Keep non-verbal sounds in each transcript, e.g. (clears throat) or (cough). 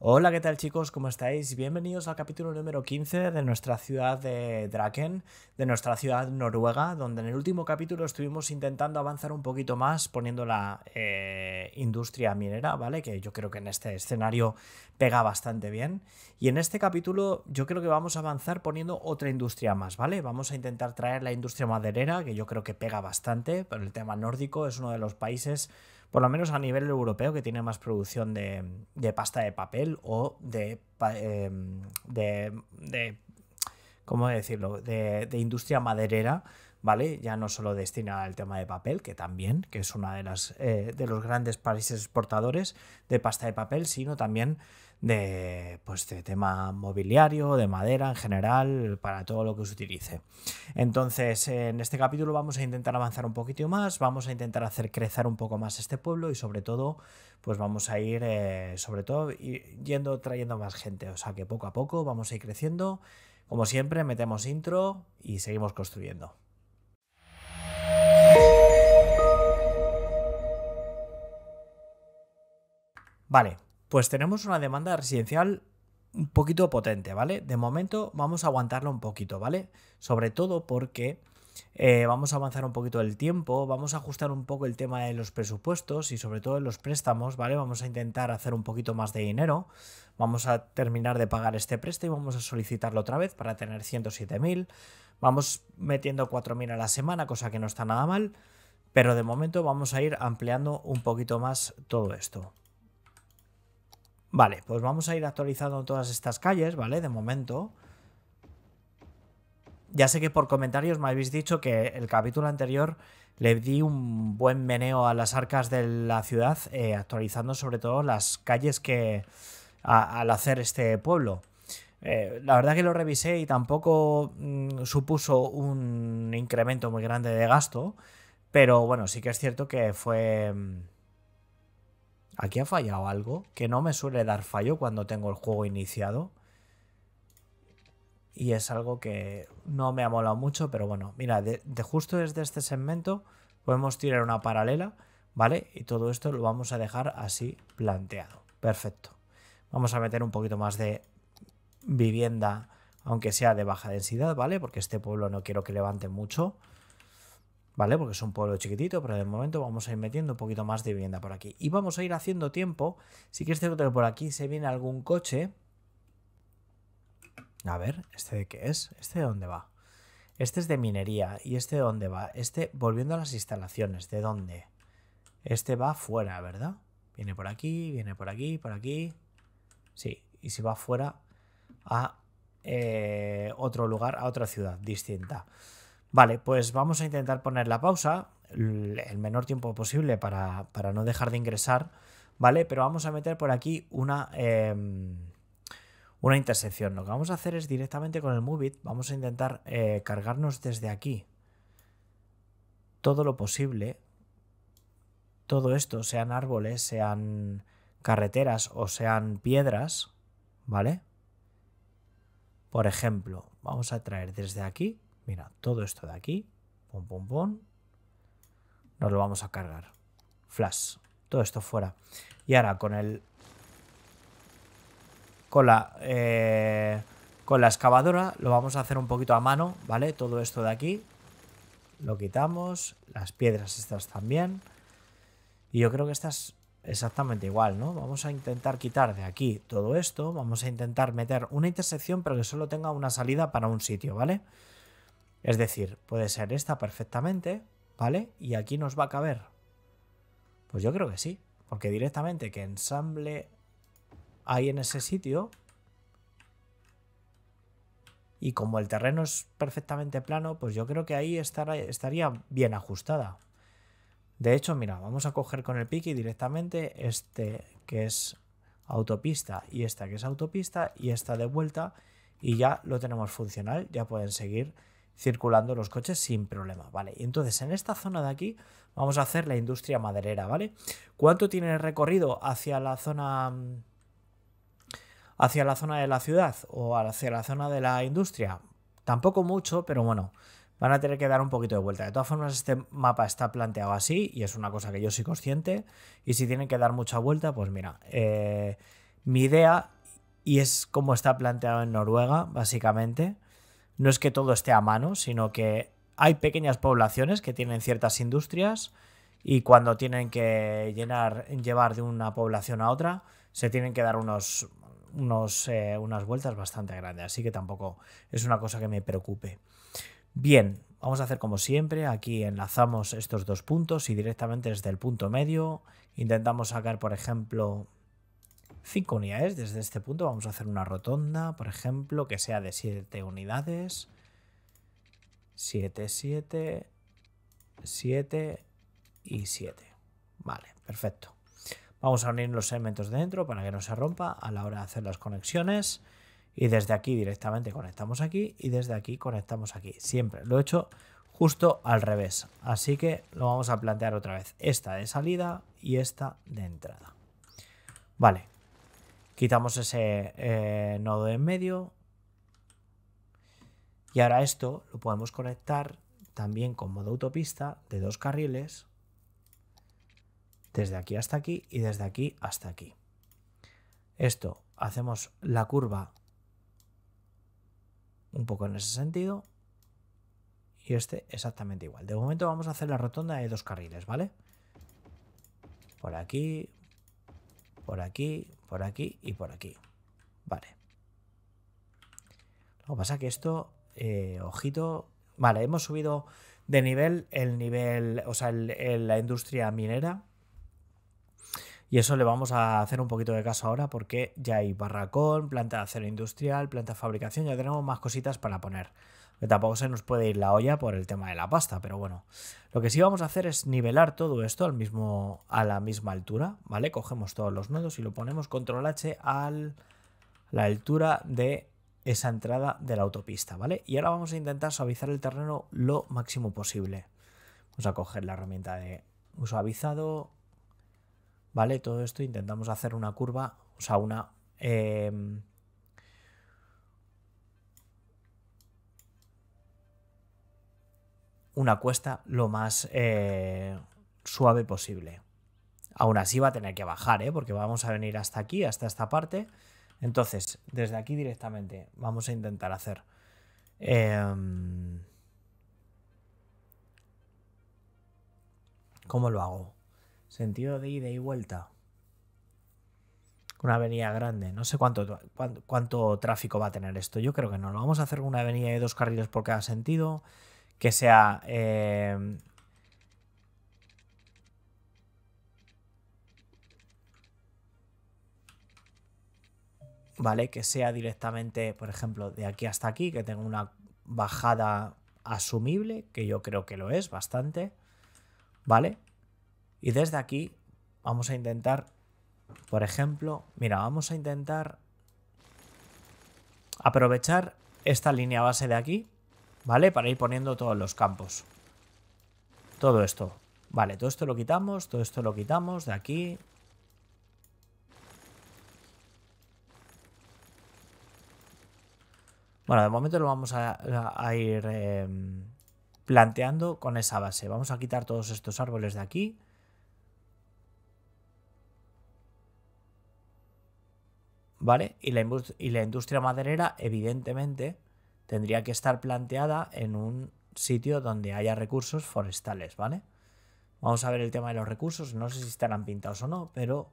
Hola, ¿qué tal chicos? ¿Cómo estáis? Bienvenidos al capítulo número 15 de nuestra ciudad de Draken, de nuestra ciudad noruega, donde en el último capítulo estuvimos intentando avanzar un poquito más poniendo la eh, industria minera, ¿vale? Que yo creo que en este escenario pega bastante bien. Y en este capítulo yo creo que vamos a avanzar poniendo otra industria más, ¿vale? Vamos a intentar traer la industria maderera, que yo creo que pega bastante, pero el tema nórdico es uno de los países por lo menos a nivel europeo, que tiene más producción de, pasta de papel o de, em, de, ¿cómo decirlo?, de, industria maderera, ¿vale? Ya no solo destina al tema de papel, que también, que es uno de, eh, de los grandes países exportadores de pasta de papel, sino también de, pues, tema mobiliario, de madera en general, para todo lo que se utilice. Entonces, en este capítulo vamos a intentar avanzar un poquito más, vamos a intentar hacer crecer un poco más este pueblo y sobre todo, pues vamos a ir, eh, sobre todo, yendo trayendo más gente. O sea que poco a poco vamos a ir creciendo. Como siempre, metemos intro y seguimos construyendo. Vale, pues tenemos una demanda residencial un poquito potente, ¿vale? De momento vamos a aguantarlo un poquito, ¿vale? Sobre todo porque eh, vamos a avanzar un poquito el tiempo, vamos a ajustar un poco el tema de los presupuestos y sobre todo de los préstamos, ¿vale? Vamos a intentar hacer un poquito más de dinero, vamos a terminar de pagar este préstamo y vamos a solicitarlo otra vez para tener 107.000, vamos metiendo 4.000 a la semana, cosa que no está nada mal, pero de momento vamos a ir ampliando un poquito más todo esto. Vale, pues vamos a ir actualizando todas estas calles, ¿vale? De momento. Ya sé que por comentarios me habéis dicho que el capítulo anterior le di un buen meneo a las arcas de la ciudad, eh, actualizando sobre todo las calles que al hacer este pueblo. Eh, la verdad que lo revisé y tampoco mm, supuso un incremento muy grande de gasto, pero bueno, sí que es cierto que fue... Mm, Aquí ha fallado algo, que no me suele dar fallo cuando tengo el juego iniciado. Y es algo que no me ha molado mucho, pero bueno, mira, de, justo desde este segmento podemos tirar una paralela, ¿vale? Y todo esto lo vamos a dejar así planteado. Perfecto. Vamos a meter un poquito más de vivienda, aunque sea de baja densidad, ¿vale? Porque este pueblo no quiero que levante mucho. ¿vale? Porque es un pueblo chiquitito, pero de momento vamos a ir metiendo un poquito más de vivienda por aquí. Y vamos a ir haciendo tiempo. Si quieres que por aquí se viene algún coche. A ver, ¿este de qué es? ¿Este de dónde va? Este es de minería. ¿Y este de dónde va? Este, volviendo a las instalaciones, ¿de dónde? Este va fuera, ¿verdad? Viene por aquí, viene por aquí, por aquí. Sí, y si va fuera a eh, otro lugar, a otra ciudad distinta. Vale, pues vamos a intentar poner la pausa el menor tiempo posible para, no dejar de ingresar, ¿vale? Pero vamos a meter por aquí una, em, una intersección. Lo que vamos a hacer es directamente con el Movit, vamos a intentar eh, cargarnos desde aquí todo lo posible. Todo esto, sean árboles, sean carreteras o sean piedras, ¿vale? Por ejemplo, vamos a traer desde aquí Mira, todo esto de aquí, pum, pum, pum, nos lo vamos a cargar. Flash, todo esto fuera. Y ahora con el... Con la... Eh, con la excavadora lo vamos a hacer un poquito a mano, ¿vale? Todo esto de aquí. Lo quitamos. Las piedras estas también. Y yo creo que estas exactamente igual, ¿no? Vamos a intentar quitar de aquí todo esto, vamos a intentar meter una intersección pero que solo tenga una salida para un sitio, ¿vale? Es decir, puede ser esta perfectamente, ¿vale? Y aquí nos va a caber. Pues yo creo que sí, porque directamente que ensamble hay en ese sitio. Y como el terreno es perfectamente plano, pues yo creo que ahí estaría bien ajustada. De hecho, mira, vamos a coger con el pique directamente este que es autopista y esta que es autopista y esta de vuelta y ya lo tenemos funcional, ya pueden seguir circulando los coches sin problema, ¿vale? Y entonces en esta zona de aquí vamos a hacer la industria maderera, ¿vale? ¿Cuánto tiene el recorrido hacia la zona mm, hacia la zona de la ciudad o hacia la zona de la industria? Tampoco mucho, pero bueno, van a tener que dar un poquito de vuelta. De todas formas, este mapa está planteado así y es una cosa que yo soy consciente. Y si tienen que dar mucha vuelta, pues mira, eh, mi idea, y es como está planteado en Noruega, básicamente, no es que todo esté a mano, sino que hay pequeñas poblaciones que tienen ciertas industrias y cuando tienen que llenar, llevar de una población a otra, se tienen que dar unos, unos, eh, unas vueltas bastante grandes. Así que tampoco es una cosa que me preocupe. Bien, vamos a hacer como siempre. Aquí enlazamos estos dos puntos y directamente desde el punto medio intentamos sacar, por ejemplo, 5 unidades. Desde este punto vamos a hacer una rotonda, por ejemplo, que sea de 7 unidades. 7, 7, 7 y 7. Vale, perfecto. Vamos a unir los segmentos de dentro para que no se rompa a la hora de hacer las conexiones. Y desde aquí directamente conectamos aquí y desde aquí conectamos aquí. Siempre lo he hecho justo al revés. Así que lo vamos a plantear otra vez. Esta de salida y esta de entrada. Vale, Quitamos ese eh, nodo en medio. Y ahora esto lo podemos conectar también con modo autopista de dos carriles. Desde aquí hasta aquí y desde aquí hasta aquí. Esto hacemos la curva un poco en ese sentido. Y este exactamente igual. De momento vamos a hacer la rotonda de dos carriles, ¿vale? Por aquí, por aquí, por aquí y por aquí. Vale. Lo que pasa es que esto, eh, ojito, vale, hemos subido de nivel el nivel, o sea, la industria minera. Y eso le vamos a hacer un poquito de caso ahora porque ya hay barracón, planta de acero industrial, planta de fabricación, ya tenemos más cositas para poner tampoco se nos puede ir la olla por el tema de la pasta, pero bueno. Lo que sí vamos a hacer es nivelar todo esto al mismo, a la misma altura, ¿vale? Cogemos todos los nodos y lo ponemos control H a la altura de esa entrada de la autopista, ¿vale? Y ahora vamos a intentar suavizar el terreno lo máximo posible. Vamos a coger la herramienta de suavizado, ¿vale? Todo esto intentamos hacer una curva, o sea, una... Em, una cuesta lo más eh, suave posible. Aún así va a tener que bajar, ¿eh? porque vamos a venir hasta aquí, hasta esta parte. Entonces, desde aquí directamente vamos a intentar hacer... Em, ¿Cómo lo hago? Sentido de ida y vuelta. Una avenida grande. No sé cuánto, cuánto, cuánto tráfico va a tener esto. Yo creo que no. Lo vamos a hacer una avenida de dos carriles por cada sentido que sea... Eh, ¿Vale? Que sea directamente, por ejemplo, de aquí hasta aquí, que tenga una bajada asumible, que yo creo que lo es bastante, ¿vale? Y desde aquí vamos a intentar, por ejemplo, mira, vamos a intentar aprovechar esta línea base de aquí, ¿vale? Para ir poniendo todos los campos. Todo esto. Vale, todo esto lo quitamos, todo esto lo quitamos de aquí. Bueno, de momento lo vamos a, ir em, planteando con esa base. Vamos a quitar todos estos árboles de aquí. ¿Vale? Y y la industria maderera, evidentemente, tendría que estar planteada en un sitio donde haya recursos forestales, ¿vale? Vamos a ver el tema de los recursos, no sé si estarán pintados o no, pero...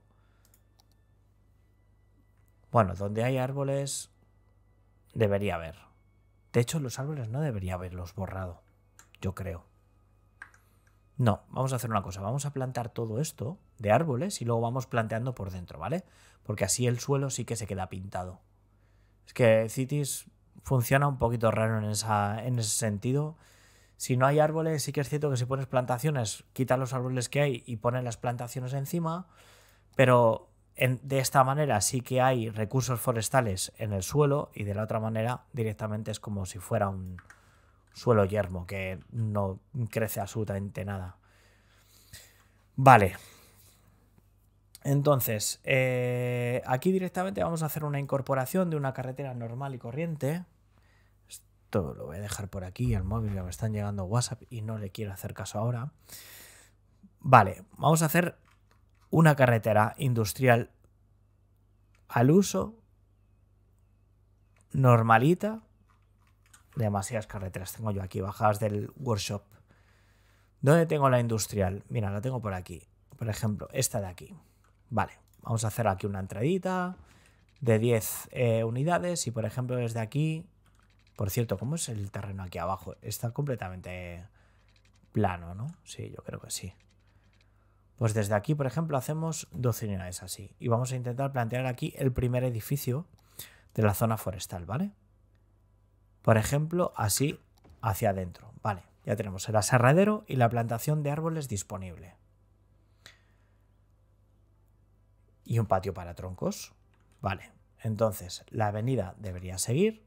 Bueno, donde hay árboles debería haber. De hecho, los árboles no debería haberlos borrado, yo creo. No, vamos a hacer una cosa, vamos a plantar todo esto de árboles y luego vamos planteando por dentro, ¿vale? Porque así el suelo sí que se queda pintado. Es que Cities funciona un poquito raro en, esa, en ese sentido. Si no hay árboles, sí que es cierto que si pones plantaciones, quita los árboles que hay y pones las plantaciones encima, pero de esta manera sí que hay recursos forestales en el suelo y de la otra manera directamente es como si fuera un suelo yermo que no crece absolutamente nada. Vale, entonces, eh, aquí directamente vamos a hacer una incorporación de una carretera normal y corriente. Esto lo voy a dejar por aquí, el móvil ya me están llegando WhatsApp y no le quiero hacer caso ahora. Vale, vamos a hacer una carretera industrial al uso, normalita. Demasiadas carreteras tengo yo aquí, bajadas del workshop. ¿Dónde tengo la industrial? Mira, la tengo por aquí. Por ejemplo, esta de aquí. Vale, vamos a hacer aquí una entradita de 10 eh, unidades y por ejemplo desde aquí, por cierto, ¿cómo es el terreno aquí abajo? Está completamente plano, ¿no? Sí, yo creo que sí. Pues desde aquí, por ejemplo, hacemos 12 unidades así y vamos a intentar plantear aquí el primer edificio de la zona forestal, ¿vale? Por ejemplo, así hacia adentro, ¿vale? Ya tenemos el aserradero y la plantación de árboles disponible. y un patio para troncos. Vale, entonces la avenida debería seguir.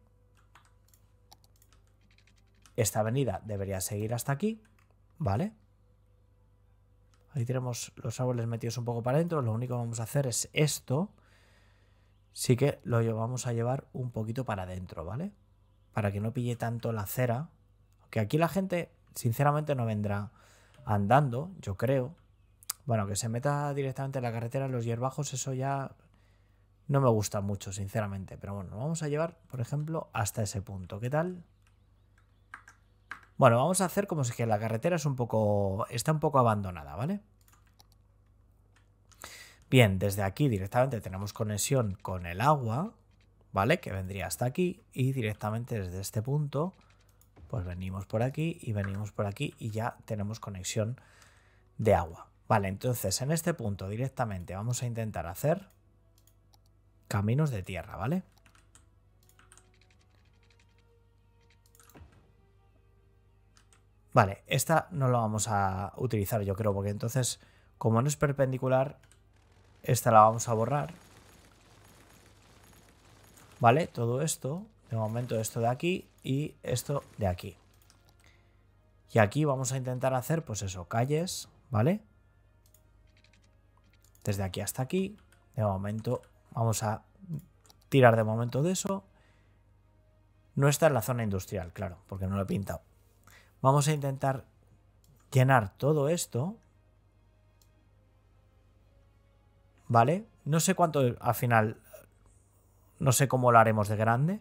Esta avenida debería seguir hasta aquí, ¿vale? Ahí tenemos los árboles metidos un poco para adentro. Lo único que vamos a hacer es esto. Sí que lo vamos a llevar un poquito para adentro, ¿vale? Para que no pille tanto la acera. Que aquí la gente, sinceramente, no vendrá andando, yo creo. Bueno, que se meta directamente en la carretera, en los hierbajos, eso ya no me gusta mucho, sinceramente. Pero bueno, vamos a llevar, por ejemplo, hasta ese punto. ¿Qué tal? Bueno, vamos a hacer como si que la carretera es un poco. está un poco abandonada, ¿vale? Bien, desde aquí directamente tenemos conexión con el agua, ¿vale? Que vendría hasta aquí. Y directamente desde este punto, pues venimos por aquí y venimos por aquí y ya tenemos conexión de agua. Vale, entonces en este punto directamente vamos a intentar hacer caminos de tierra, ¿vale? Vale, esta no la vamos a utilizar yo creo, porque entonces como no es perpendicular, esta la vamos a borrar. Vale, todo esto, de momento esto de aquí y esto de aquí. Y aquí vamos a intentar hacer, pues eso, calles, ¿vale? vale desde aquí hasta aquí. De momento vamos a tirar de momento de eso. No está en la zona industrial, claro, porque no lo he pintado. Vamos a intentar llenar todo esto. ¿Vale? No sé cuánto al final... No sé cómo lo haremos de grande.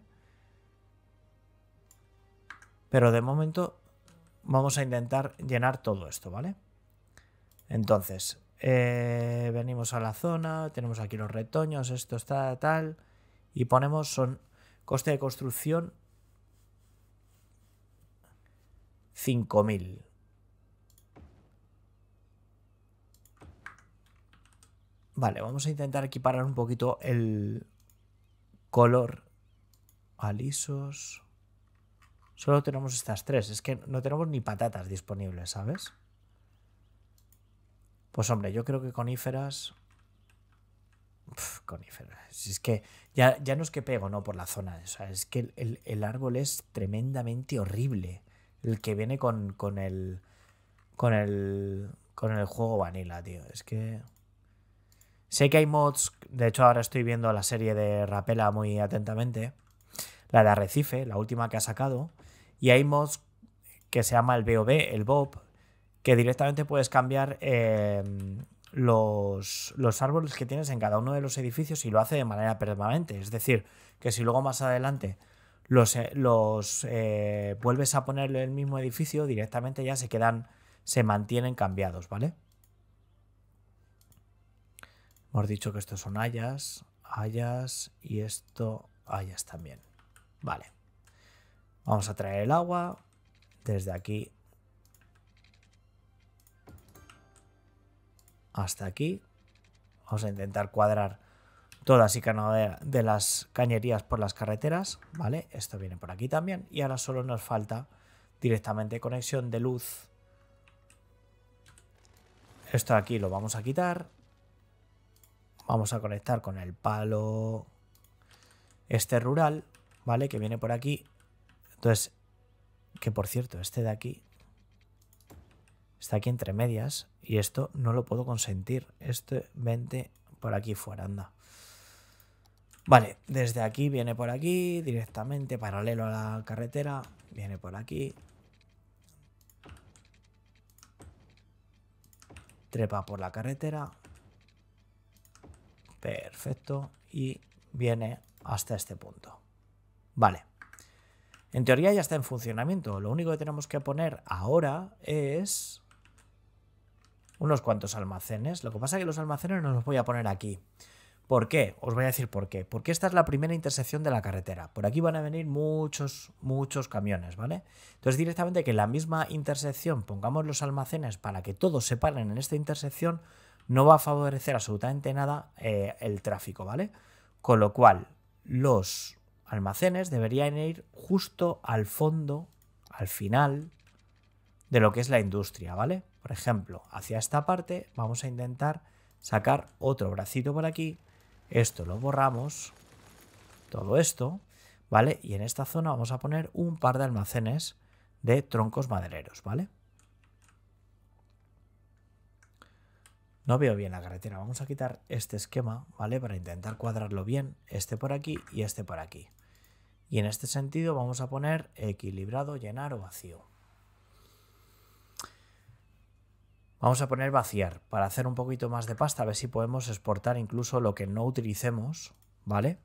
Pero de momento vamos a intentar llenar todo esto, ¿vale? Entonces, eh, venimos a la zona, tenemos aquí los retoños, esto está tal, y ponemos son coste de construcción 5000. Vale, vamos a intentar equiparar un poquito el color a lisos. Solo tenemos estas tres, es que no tenemos ni patatas disponibles, ¿sabes? Pues hombre, yo creo que coníferas... coníferas. es que ya, no es que pego, no, por la zona. O es que el, árbol es tremendamente horrible. El que viene con, con el... Con el... Con el juego vanilla, tío. Es que... Sé que hay mods, de hecho ahora estoy viendo la serie de Rapela muy atentamente, la de Arrecife, la última que ha sacado, y hay mods que se llama el BOB, el Bob, que directamente puedes cambiar em, los, los, árboles que tienes en cada uno de los edificios y lo hace de manera permanente. Es decir, que si luego más adelante los, eh, los eh, vuelves a ponerle el mismo edificio, directamente ya se quedan, se mantienen cambiados, ¿vale? Hemos dicho que estos son hayas, hayas y esto hayas también. Vale. Vamos a traer el agua desde aquí hasta aquí. Vamos a intentar cuadrar todas y cada de las cañerías por las carreteras, ¿vale? Esto viene por aquí también. Y ahora solo nos falta directamente conexión de luz. Esto de aquí lo vamos a quitar. Vamos a conectar con el palo este rural, ¿vale? Que viene por aquí. Entonces, que por cierto, este de aquí está aquí entre medias y esto no lo puedo consentir. Este vente por aquí fuera, anda. Vale, desde aquí viene por aquí, directamente paralelo a la carretera, viene por aquí. Trepa por la carretera. Perfecto. Y viene hasta este punto. Vale. En teoría ya está en funcionamiento. Lo único que tenemos que poner ahora es unos cuantos almacenes. Lo que pasa es que los almacenes no los voy a poner aquí. ¿Por qué? Os voy a decir por qué. Porque esta es la primera intersección de la carretera. Por aquí van a venir muchos, muchos camiones, ¿vale? Entonces directamente que en la misma intersección pongamos los almacenes para que todos se paren en esta intersección no va a favorecer absolutamente nada eh, el tráfico, ¿vale? Con lo cual, los almacenes deberían ir justo al fondo, al final de lo que es la industria, ¿vale? Por ejemplo, hacia esta parte vamos a intentar sacar otro bracito por aquí. Esto lo borramos, todo esto, ¿vale? Y en esta zona vamos a poner un par de almacenes de troncos madereros, ¿vale? No veo bien la carretera. Vamos a quitar este esquema, ¿vale? Para intentar cuadrarlo bien. Este por aquí y este por aquí. Y en este sentido vamos a poner equilibrado, llenar o vacío. Vamos a poner vaciar para hacer un poquito más de pasta, a ver si podemos exportar incluso lo que no utilicemos, ¿vale?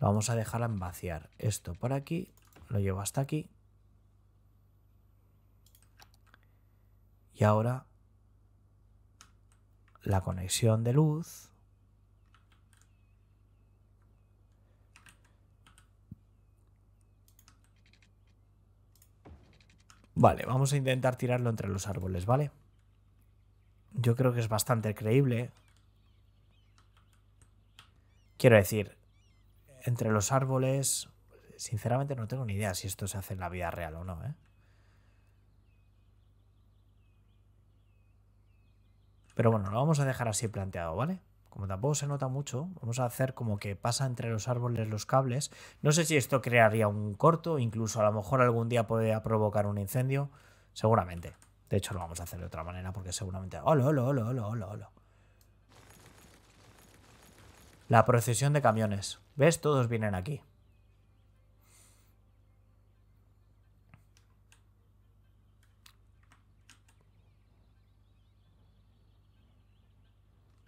Lo vamos a dejar en vaciar. Esto por aquí, lo llevo hasta aquí. Y ahora la conexión de luz. Vale, vamos a intentar tirarlo entre los árboles, ¿vale? Yo creo que es bastante creíble. Quiero decir, entre los árboles... Sinceramente no tengo ni idea si esto se hace en la vida real o no, ¿eh? Pero bueno, lo vamos a dejar así planteado, ¿vale? como tampoco se nota mucho, vamos a hacer como que pasa entre los árboles los cables. No sé si esto crearía un corto, incluso a lo mejor algún día podría provocar un incendio. Seguramente. De hecho, lo vamos a hacer de otra manera porque seguramente... ¡Hola, hola, hola, hola, hola, La procesión de camiones. ¿Ves? Todos vienen aquí.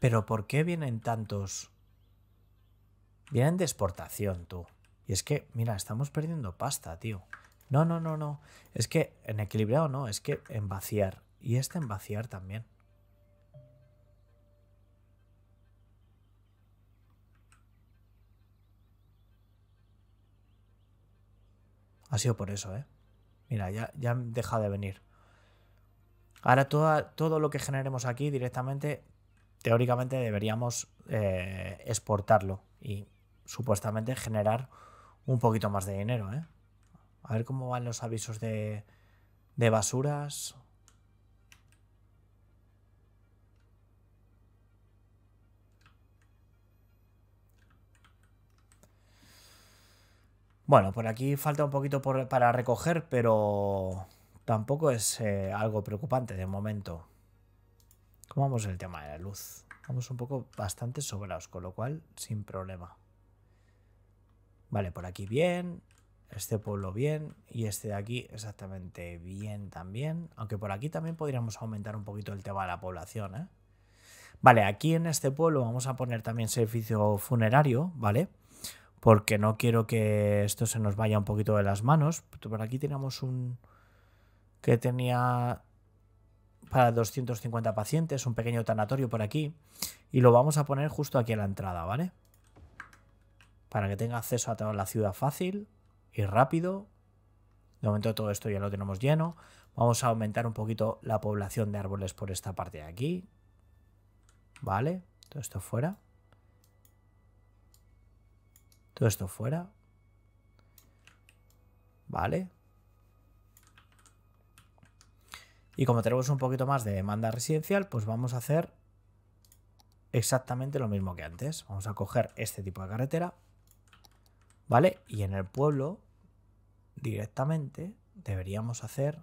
Pero ¿por qué vienen tantos? Vienen de exportación, tú. Y es que, mira, estamos perdiendo pasta, tío. No, no, no, no. Es que en equilibrado no, es que en vaciar. Y este en vaciar también. Ha sido por eso, ¿eh? Mira, ya, ya deja de venir. Ahora toda, todo lo que generemos aquí directamente teóricamente deberíamos eh, exportarlo y supuestamente generar un poquito más de dinero. ¿eh? A ver cómo van los avisos de, basuras. Bueno, por aquí falta un poquito para recoger, pero tampoco es eh, algo preocupante de momento. ¿Cómo vamos el tema de la luz? Vamos un poco bastante sobrados, con lo cual sin problema. Vale, por aquí bien, este pueblo bien y este de aquí exactamente bien también. Aunque por aquí también podríamos aumentar un poquito el tema de la población, ¿eh? Vale, aquí en este pueblo vamos a poner también servicio funerario, ¿vale? Porque no quiero que esto se nos vaya un poquito de las manos. Por aquí teníamos un... que tenía para 250 pacientes, un pequeño tanatorio por aquí. Y lo vamos a poner justo aquí en la entrada, ¿vale? Para que tenga acceso a toda la ciudad fácil y rápido. De momento todo esto ya lo tenemos lleno. Vamos a aumentar un poquito la población de árboles por esta parte de aquí. ¿Vale? Todo esto fuera. Todo esto fuera. ¿Vale? Y como tenemos un poquito más de demanda residencial, pues vamos a hacer exactamente lo mismo que antes. Vamos a coger este tipo de carretera, ¿vale? Y en el pueblo directamente deberíamos hacer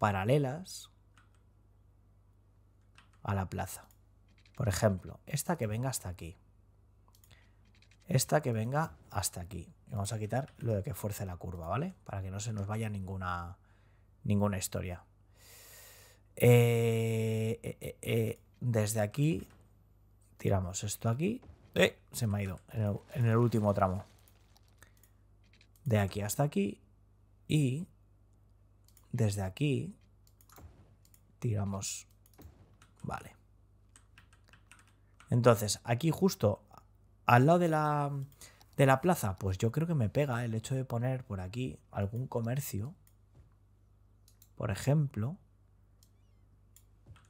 paralelas a la plaza. Por ejemplo, esta que venga hasta aquí. Esta que venga hasta aquí. Y vamos a quitar lo de que fuerce la curva, ¿vale? Para que no se nos vaya ninguna, ninguna historia. Eh, eh, eh, desde aquí tiramos esto aquí. se me ha ido en el, en el último tramo. De aquí hasta aquí. Y desde aquí tiramos. Vale. Entonces, aquí justo al lado de la, de la plaza, pues yo creo que me pega el hecho de poner por aquí algún comercio. Por ejemplo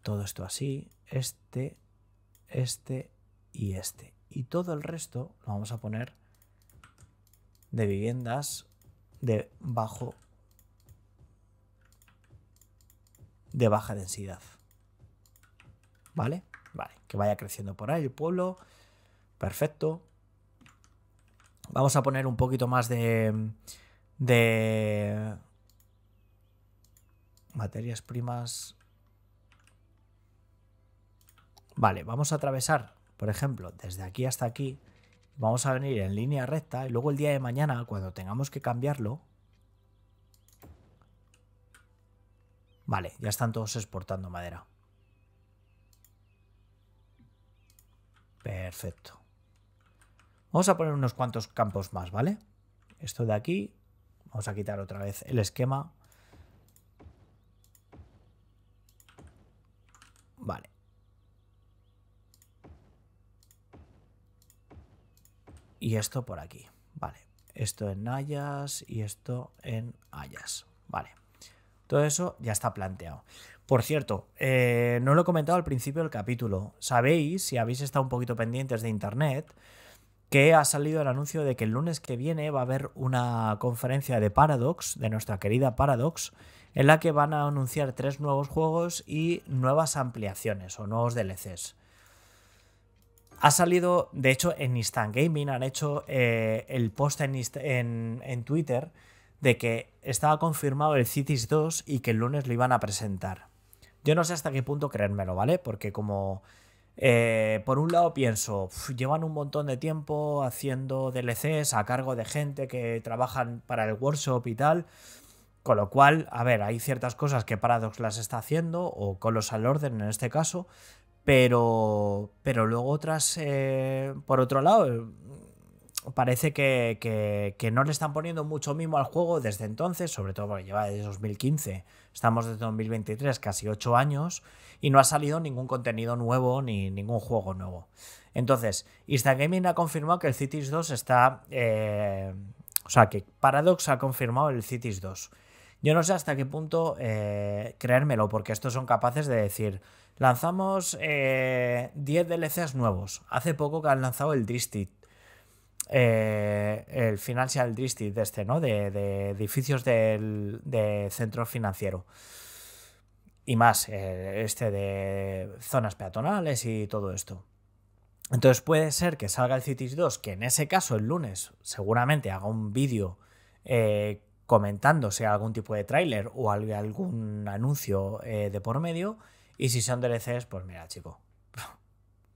todo esto así, este, este y este. Y todo el resto lo vamos a poner de viviendas de bajo de baja densidad. ¿Vale? Vale, que vaya creciendo por ahí el pueblo. Perfecto. Vamos a poner un poquito más de de materias primas Vale, vamos a atravesar, por ejemplo, desde aquí hasta aquí. Vamos a venir en línea recta y luego el día de mañana, cuando tengamos que cambiarlo... Vale, ya están todos exportando madera. Perfecto. Vamos a poner unos cuantos campos más, ¿vale? Esto de aquí. Vamos a quitar otra vez el esquema. Vale. y esto por aquí, vale. Esto en Ayas y esto en Ayas. vale. Todo eso ya está planteado. Por cierto, eh, no lo he comentado al principio del capítulo. Sabéis, si habéis estado un poquito pendientes de internet, que ha salido el anuncio de que el lunes que viene va a haber una conferencia de Paradox, de nuestra querida Paradox, en la que van a anunciar tres nuevos juegos y nuevas ampliaciones o nuevos DLCs. Ha salido, de hecho, en Instant Gaming han hecho eh, el post en, Twitter de que estaba confirmado el Cities 2 y que el lunes lo iban a presentar. Yo no sé hasta qué punto creérmelo, ¿vale? Porque como, eh, por un lado pienso, llevan un montón de tiempo haciendo DLCs a cargo de gente que trabajan para el workshop y tal. Con lo cual, a ver, hay ciertas cosas que Paradox las está haciendo, o Colossal Order en este caso, pero, pero luego otras, eh, por otro lado, eh, parece que, no le están poniendo mucho mimo al juego desde entonces, sobre todo porque lleva desde 2015, estamos desde 2023, casi 8 años, y no ha salido ningún contenido nuevo ni ningún juego nuevo. Entonces, Instagaming ha confirmado que el Cities 2 está... Eh, o sea, que Paradox ha confirmado el Cities 2. Yo no sé hasta qué punto creérmelo, porque estos son capaces de decir, Lanzamos 10 eh, DLCs nuevos. Hace poco que han lanzado el Dristit. Eh, el Financial District de este, ¿no? De, edificios del de centro financiero. Y más, eh, este de zonas peatonales y todo esto. Entonces puede ser que salga el Cities 2, que en ese caso el lunes seguramente haga un vídeo eh, comentándose algún tipo de tráiler o algún anuncio eh, de por medio y si son DLCs, pues mira, chico, (laughs)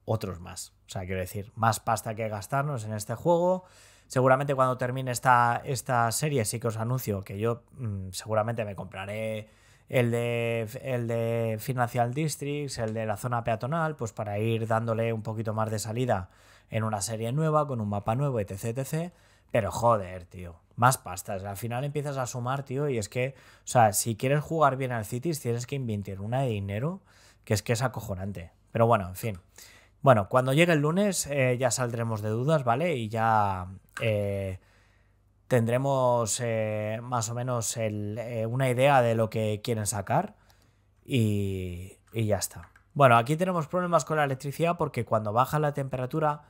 otros más. O sea, quiero decir, más pasta que gastarnos en este juego. Seguramente cuando termine esta, esta serie sí que os anuncio que yo mm, seguramente me compraré el de, el de Financial Districts, el de la zona peatonal, pues para ir dándole un poquito más de salida en una serie nueva, con un mapa nuevo, etc. etc. Pero joder, tío. Más pastas. Al final empiezas a sumar, tío. Y es que, o sea, si quieres jugar bien al City, tienes que invertir una de dinero, que es que es acojonante. Pero bueno, en fin. Bueno, cuando llegue el lunes eh, ya saldremos de dudas, ¿vale? Y ya eh, tendremos eh, más o menos una idea de lo que quieren sacar. Y, y ya está. Bueno, aquí tenemos problemas con la electricidad porque cuando baja la temperatura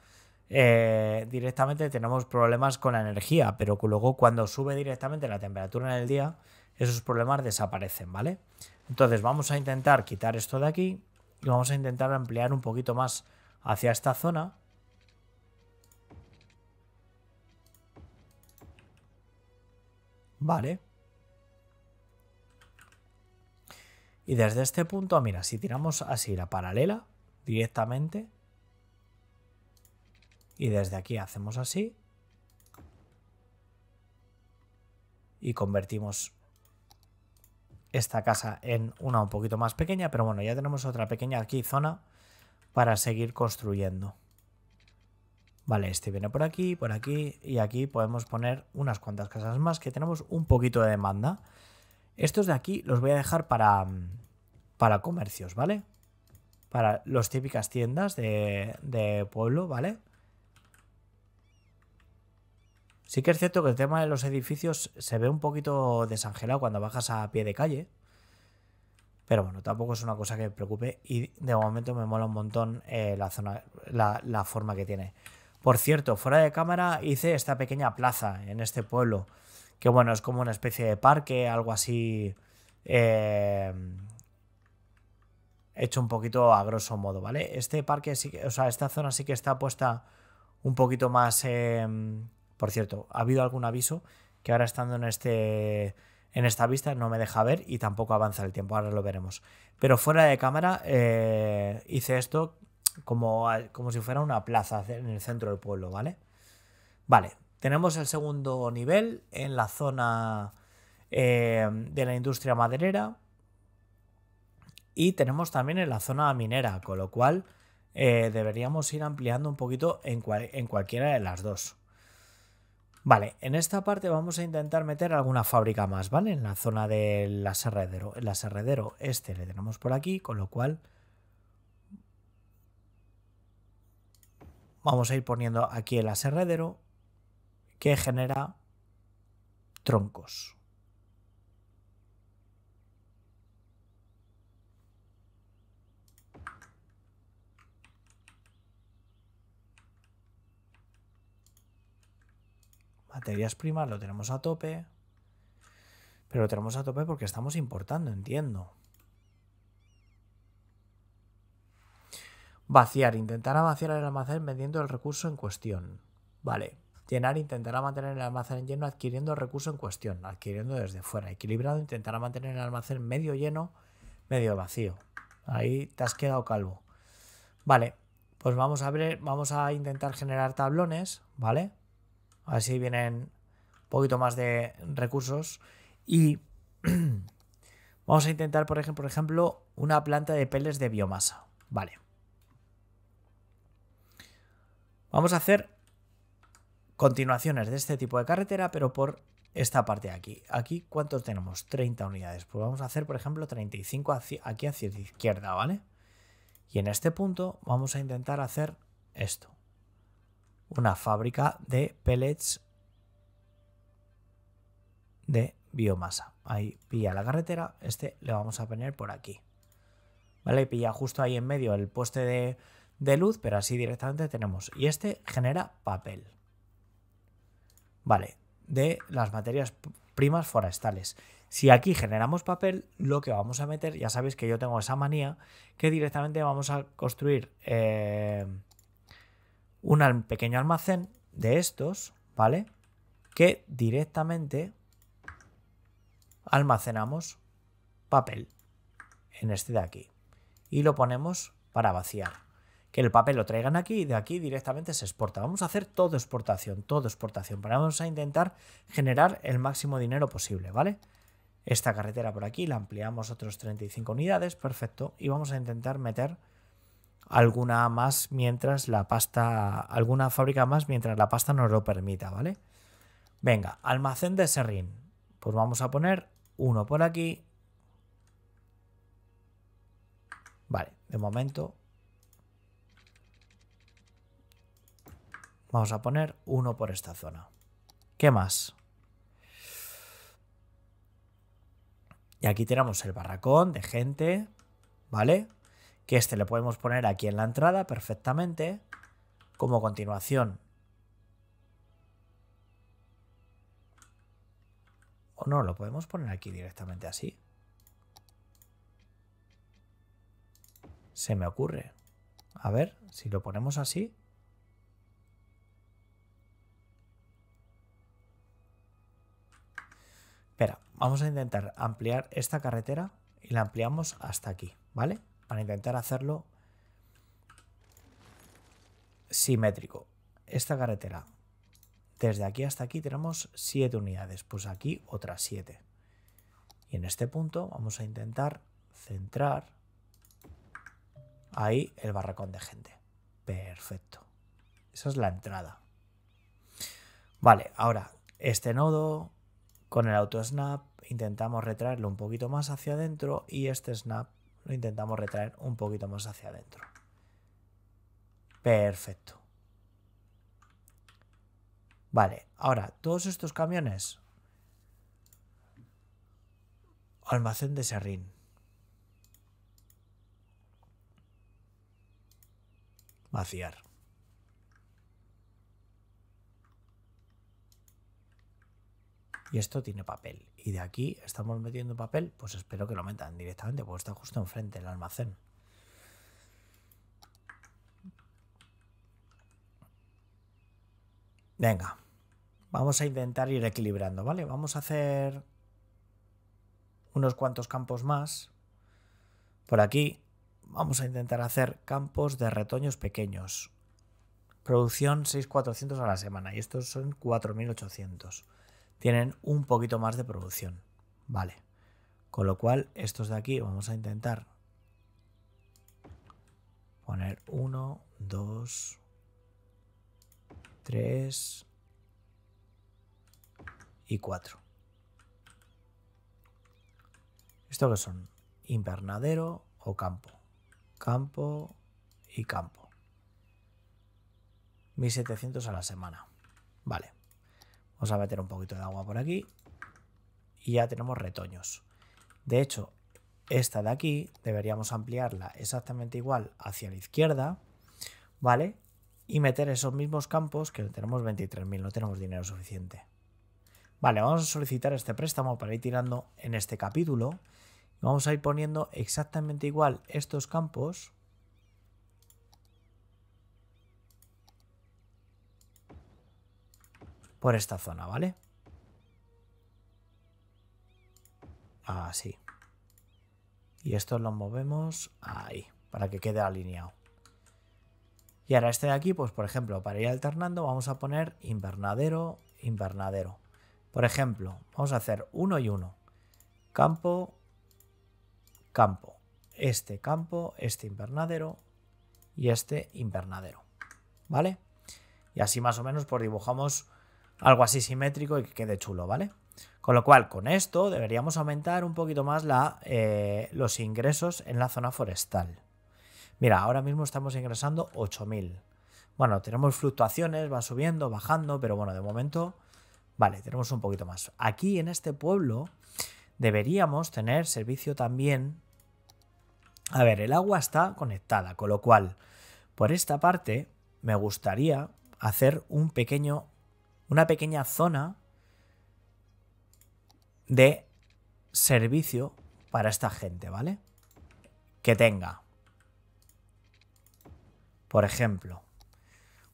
eh, directamente tenemos problemas con la energía, pero luego cuando sube directamente la temperatura en el día, esos problemas desaparecen, ¿vale? Entonces vamos a intentar quitar esto de aquí y vamos a intentar ampliar un poquito más hacia esta zona. Vale. Y desde este punto, mira, si tiramos así la paralela directamente, y desde aquí hacemos así. Y convertimos esta casa en una un poquito más pequeña, pero bueno, ya tenemos otra pequeña aquí zona para seguir construyendo. Vale, este viene por aquí, por aquí y aquí podemos poner unas cuantas casas más que tenemos un poquito de demanda. Estos de aquí los voy a dejar para, para comercios, ¿vale? Para las típicas tiendas de, pueblo, ¿vale? vale Sí que es cierto que el tema de los edificios se ve un poquito desangelado cuando bajas a pie de calle. Pero bueno, tampoco es una cosa que me preocupe y de momento me mola un montón eh, la, zona, la, forma que tiene. Por cierto, fuera de cámara hice esta pequeña plaza en este pueblo, que bueno, es como una especie de parque, algo así eh, hecho un poquito a grosso modo, ¿vale? Este parque sí o sea, esta zona sí que está puesta un poquito más... Em, por cierto, ha habido algún aviso que ahora estando en este en esta vista no me deja ver y tampoco avanza el tiempo, ahora lo veremos. Pero fuera de cámara eh, hice esto como, como si fuera una plaza en el centro del pueblo, ¿vale? Vale, tenemos el segundo nivel en la zona eh, de la industria maderera y tenemos también en la zona minera, con lo cual eh, deberíamos ir ampliando un poquito en, en cualquiera de las dos. Vale, en esta parte vamos a intentar meter alguna fábrica más, ¿vale? En la zona del aserredero. El aserredero este le tenemos por aquí, con lo cual... Vamos a ir poniendo aquí el aserredero que genera troncos. Materias primas lo tenemos a tope. Pero lo tenemos a tope porque estamos importando, entiendo. Vaciar. Intentar vaciar el almacén vendiendo el recurso en cuestión. Vale. Llenar intentará mantener el almacén lleno adquiriendo el recurso en cuestión, adquiriendo desde fuera. Equilibrado intentará mantener el almacén medio lleno, medio vacío. Ahí te has quedado calvo. Vale, pues vamos a ver, vamos a intentar generar tablones, ¿vale? Así vienen un poquito más de recursos. Y (clears throat) vamos a intentar, por ejemplo, una planta de peles de biomasa. Vale. Vamos a hacer continuaciones de este tipo de carretera, pero por esta parte de aquí. Aquí, ¿cuántos tenemos? 30 unidades. Pues vamos a hacer, por ejemplo, 35 aquí hacia la izquierda, ¿vale? Y en este punto vamos a intentar hacer esto una fábrica de pellets de biomasa. Ahí pilla la carretera, este le vamos a poner por aquí. ¿Vale? Pilla justo ahí en medio el poste de, de luz, pero así directamente tenemos. Y este genera papel. Vale, de las materias primas forestales. Si aquí generamos papel, lo que vamos a meter, ya sabéis que yo tengo esa manía, que directamente vamos a construir eh, un pequeño almacén de estos, ¿vale? Que directamente almacenamos papel en este de aquí y lo ponemos para vaciar. Que el papel lo traigan aquí y de aquí directamente se exporta. Vamos a hacer todo exportación, todo exportación. vamos a intentar generar el máximo dinero posible, ¿vale? Esta carretera por aquí la ampliamos otros 35 unidades, perfecto. Y vamos a intentar meter alguna más mientras la pasta, alguna fábrica más mientras la pasta nos lo permita, ¿vale? Venga, almacén de serrín. Pues vamos a poner uno por aquí. Vale, de momento. Vamos a poner uno por esta zona. ¿Qué más? Y aquí tenemos el barracón de gente, ¿vale? que este le podemos poner aquí en la entrada perfectamente, como continuación. O no, lo podemos poner aquí directamente así. Se me ocurre. A ver, si lo ponemos así... Espera, vamos a intentar ampliar esta carretera y la ampliamos hasta aquí, ¿vale? a intentar hacerlo simétrico. Esta carretera, desde aquí hasta aquí tenemos 7 unidades, pues aquí otras 7. Y en este punto vamos a intentar centrar ahí el barracón de gente. Perfecto. Esa es la entrada. Vale, ahora este nodo con el auto snap intentamos retraerlo un poquito más hacia adentro y este snap lo intentamos retraer un poquito más hacia adentro. Perfecto. Vale, ahora, todos estos camiones. Almacén de serrín. Vaciar. Y esto tiene papel y de aquí estamos metiendo papel, pues espero que lo metan directamente, porque está justo enfrente el almacén. Venga, vamos a intentar ir equilibrando, ¿vale? Vamos a hacer unos cuantos campos más. Por aquí vamos a intentar hacer campos de retoños pequeños. Producción 6.400 a la semana y estos son 4.800 tienen un poquito más de producción. Vale. Con lo cual, estos de aquí vamos a intentar poner 1, 2, 3 y 4. ¿Esto que son? Invernadero o campo. Campo y campo. 1700 a la semana. Vale. Vamos a meter un poquito de agua por aquí. Y ya tenemos retoños. De hecho, esta de aquí deberíamos ampliarla exactamente igual hacia la izquierda, ¿vale? Y meter esos mismos campos que tenemos 23.000, no tenemos dinero suficiente. Vale, vamos a solicitar este préstamo para ir tirando en este capítulo. Vamos a ir poniendo exactamente igual estos campos por esta zona, ¿vale? Así. Y esto lo movemos ahí, para que quede alineado. Y ahora este de aquí, pues por ejemplo, para ir alternando vamos a poner invernadero, invernadero. Por ejemplo, vamos a hacer uno y uno. Campo, campo. Este campo, este invernadero y este invernadero. ¿Vale? Y así más o menos pues dibujamos algo así simétrico y que quede chulo, ¿vale? Con lo cual, con esto deberíamos aumentar un poquito más la, eh, los ingresos en la zona forestal. Mira, ahora mismo estamos ingresando 8.000. Bueno, tenemos fluctuaciones, va subiendo, bajando, pero bueno, de momento, vale, tenemos un poquito más. Aquí en este pueblo deberíamos tener servicio también. A ver, el agua está conectada, con lo cual, por esta parte, me gustaría hacer un pequeño una pequeña zona de servicio para esta gente, ¿vale? Que tenga, por ejemplo,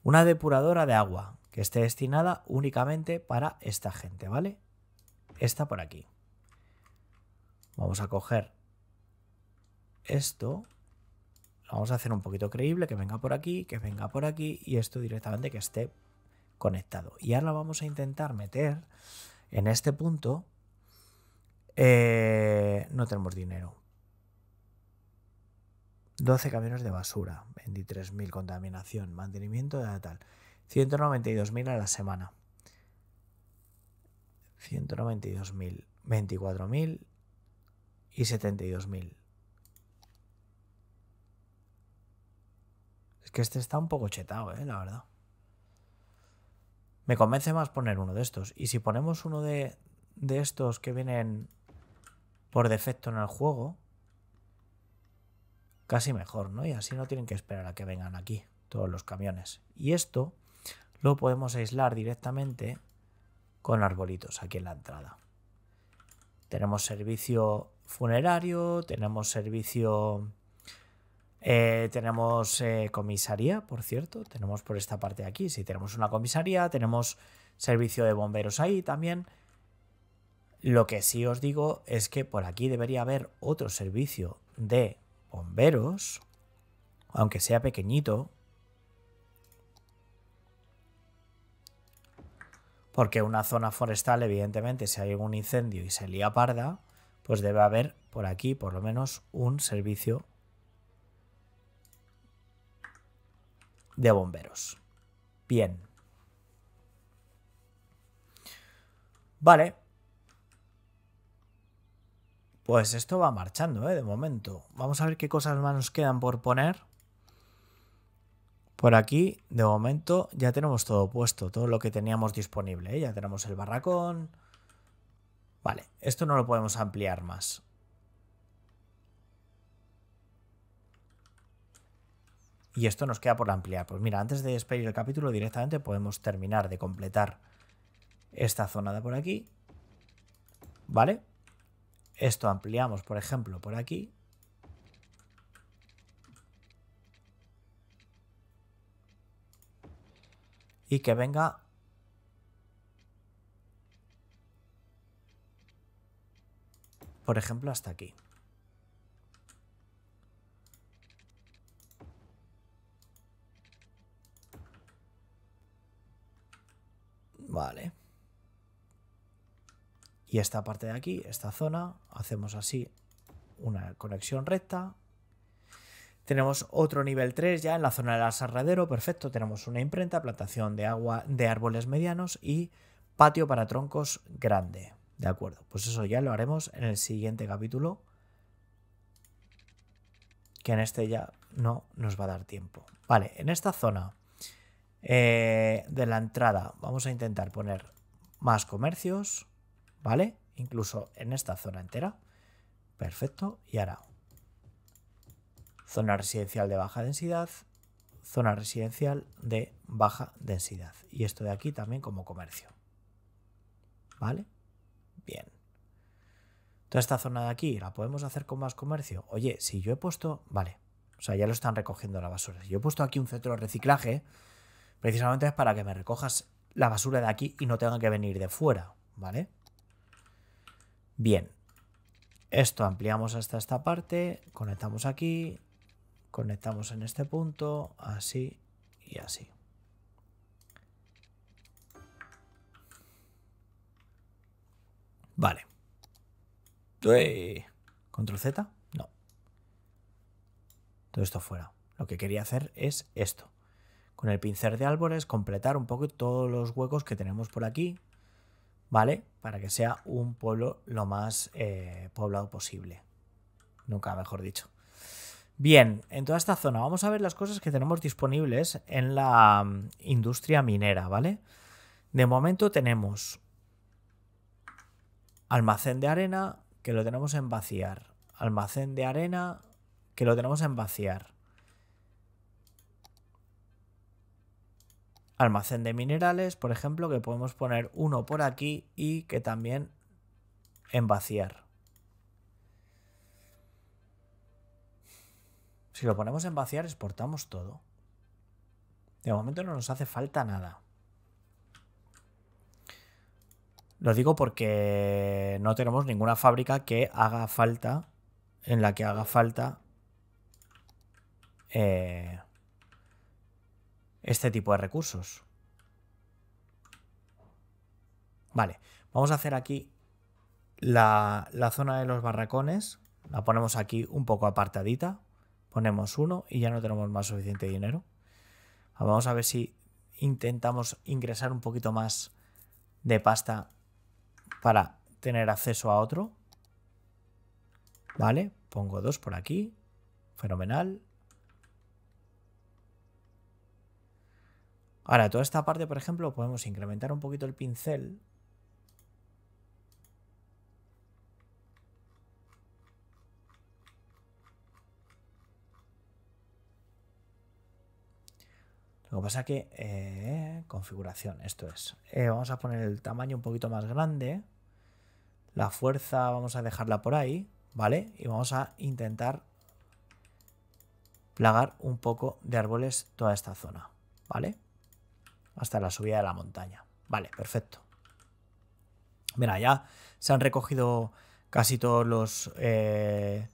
una depuradora de agua que esté destinada únicamente para esta gente, ¿vale? Esta por aquí. Vamos a coger esto. vamos a hacer un poquito creíble, que venga por aquí, que venga por aquí y esto directamente que esté conectado. Y ahora vamos a intentar meter en este punto. Eh, no tenemos dinero. 12 camiones de basura, 23.000 contaminación, mantenimiento de tal. 192.000 a la semana. 192.000, 24.000 y 72.000. Es que este está un poco chetado, eh, la verdad. Me convence más poner uno de estos. Y si ponemos uno de, de estos que vienen por defecto en el juego, casi mejor, ¿no? Y así no tienen que esperar a que vengan aquí todos los camiones. Y esto lo podemos aislar directamente con arbolitos aquí en la entrada. Tenemos servicio funerario, tenemos servicio eh, tenemos eh, comisaría, por cierto. Tenemos por esta parte de aquí. si tenemos una comisaría. Tenemos servicio de bomberos ahí también. Lo que sí os digo es que por aquí debería haber otro servicio de bomberos. Aunque sea pequeñito. Porque una zona forestal, evidentemente, si hay algún incendio y se lía parda, pues debe haber por aquí por lo menos un servicio de bomberos. Bien. Vale. Pues esto va marchando, ¿eh? De momento. Vamos a ver qué cosas más nos quedan por poner. Por aquí, de momento, ya tenemos todo puesto, todo lo que teníamos disponible. ¿eh? Ya tenemos el barracón. Vale, esto no lo podemos ampliar más. Y esto nos queda por ampliar. Pues mira, antes de despedir el capítulo directamente podemos terminar de completar esta zona de por aquí. ¿Vale? Esto ampliamos, por ejemplo, por aquí. Y que venga... Por ejemplo, hasta aquí. Vale. Y esta parte de aquí, esta zona, hacemos así una conexión recta. Tenemos otro nivel 3 ya en la zona del asarradero. perfecto. Tenemos una imprenta, plantación de agua de árboles medianos y patio para troncos grande. De acuerdo, pues eso ya lo haremos en el siguiente capítulo. Que en este ya no nos va a dar tiempo. Vale, en esta zona eh, de la entrada vamos a intentar poner más comercios, ¿vale? Incluso en esta zona entera. Perfecto. Y ahora, zona residencial de baja densidad, zona residencial de baja densidad. Y esto de aquí también como comercio. ¿Vale? Bien. Toda esta zona de aquí, ¿la podemos hacer con más comercio? Oye, si yo he puesto... Vale. O sea, ya lo están recogiendo la basura. Si yo he puesto aquí un centro de reciclaje... Precisamente es para que me recojas la basura de aquí y no tenga que venir de fuera, ¿vale? Bien. Esto ampliamos hasta esta parte, conectamos aquí, conectamos en este punto, así y así. Vale. ¿Control Z? No. Todo esto fuera. Lo que quería hacer es esto con el pincel de árboles completar un poco todos los huecos que tenemos por aquí, ¿vale? Para que sea un pueblo lo más eh, poblado posible. Nunca mejor dicho. Bien, en toda esta zona vamos a ver las cosas que tenemos disponibles en la mm, industria minera, ¿vale? De momento tenemos almacén de arena, que lo tenemos en vaciar. Almacén de arena, que lo tenemos en vaciar. almacén de minerales, por ejemplo, que podemos poner uno por aquí y que también en vaciar. Si lo ponemos en vaciar, exportamos todo. De momento no nos hace falta nada. Lo digo porque no tenemos ninguna fábrica que haga falta, en la que haga falta eh, este tipo de recursos. Vale, vamos a hacer aquí la, la zona de los barracones. La ponemos aquí un poco apartadita. Ponemos uno y ya no tenemos más suficiente dinero. Ah, vamos a ver si intentamos ingresar un poquito más de pasta para tener acceso a otro. Vale, pongo dos por aquí. Fenomenal. Ahora, toda esta parte, por ejemplo, podemos incrementar un poquito el pincel. Lo que pasa es que, eh, configuración, esto es. Eh, vamos a poner el tamaño un poquito más grande. La fuerza vamos a dejarla por ahí, ¿vale? Y vamos a intentar plagar un poco de árboles toda esta zona, ¿vale? hasta la subida de la montaña. Vale, perfecto. Mira, ya se han recogido casi todos los... Eh,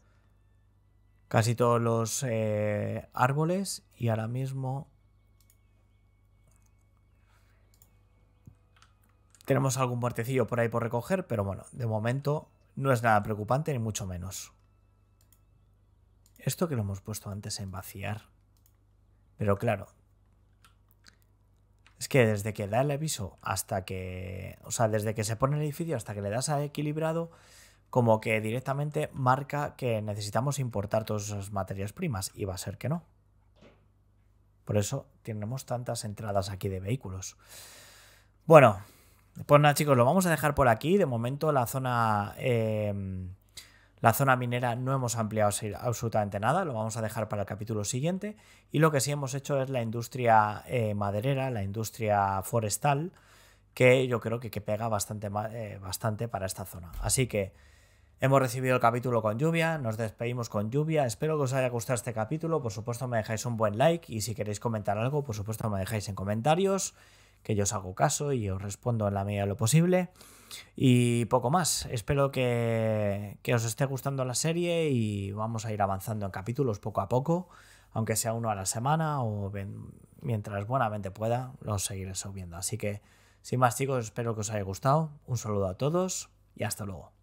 casi todos los eh, árboles y ahora mismo tenemos algún muertecillo por ahí por recoger, pero bueno, de momento no es nada preocupante ni mucho menos. Esto que lo hemos puesto antes en vaciar. Pero claro, es que desde que da el aviso hasta que. O sea, desde que se pone el edificio hasta que le das a equilibrado, como que directamente marca que necesitamos importar todas esas materias primas. Y va a ser que no. Por eso tenemos tantas entradas aquí de vehículos. Bueno, pues nada, chicos, lo vamos a dejar por aquí. De momento, la zona. Em, la zona minera no hemos ampliado absolutamente nada, lo vamos a dejar para el capítulo siguiente. Y lo que sí hemos hecho es la industria eh, maderera, la industria forestal, que yo creo que, que pega bastante, eh, bastante para esta zona. Así que hemos recibido el capítulo con lluvia, nos despedimos con lluvia. Espero que os haya gustado este capítulo. Por supuesto, me dejáis un buen like y si queréis comentar algo, por supuesto, me dejáis en comentarios, que yo os hago caso y os respondo en la medida de lo posible. Y poco más. Espero que, os esté gustando la serie y vamos a ir avanzando en capítulos poco a poco, aunque sea uno a la semana o mientras buenamente pueda, los seguiré subiendo. Así que, sin más chicos, espero que os haya gustado. Un saludo a todos y hasta luego.